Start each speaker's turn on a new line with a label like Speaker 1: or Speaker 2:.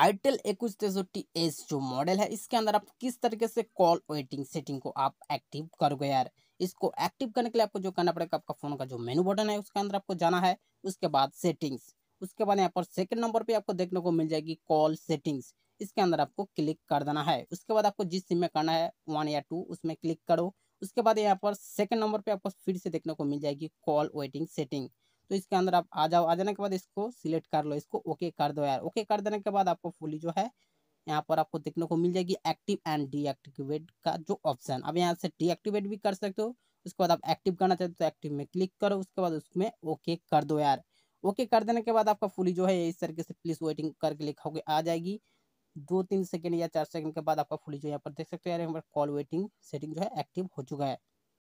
Speaker 1: itel इक्कीस तिरसठी S जो model है इसके अंदर आप किस तरीके से कॉल वेटिंग सेटिंग को आप एक्टिव करोगे यार इसको एक्टिव करने के लिए आपको जो करना पड़ेगा आपका फ़ोन का जो मेनू बटन है उसके अंदर आपको जाना है उसके बाद सेटिंग्स उसके बाद यहाँ पर सेकंड नंबर पे आपको देखने को मिल जाएगी कॉल सेटिंग्स इसके अंदर आपको क्लिक कर देना है उसके बाद आपको जिस सिम में करना है वन या टू उसमें क्लिक करो उसके बाद यहाँ पर सेकंड नंबर पे आपको फिर से देखने को मिल जाएगी कॉल वेटिंग सेटिंग तो इसके अंदर आप आ जाओ आ जाने के बाद इसको सिलेक्ट कर लो इसको ओके कर दो यार ओके कर देने के बाद आपको फुली जो है यहाँ पर आपको देखने को मिल जाएगी एक्टिव एंड डीएक्टिवेट का जो ऑप्शन अब यहाँ से डीएक्टिवेट भी कर सकते हो उसके बाद आप एक्टिव करना चाहते हो तो एक्टिव में क्लिक करो उसके बाद उसमें ओके कर दो यार ओके कर देने के बाद आपका फुली जो है इस तरीके से प्लीज वेटिंग करके लिखोगे आ जाएगी दो तीन सेकेंड या चार सेकेंड के बाद आपका फुली जो यहाँ पर देख सकते हो यार यहाँ पर कॉल वेटिंग सेटिंग जो है एक्टिव हो चुका है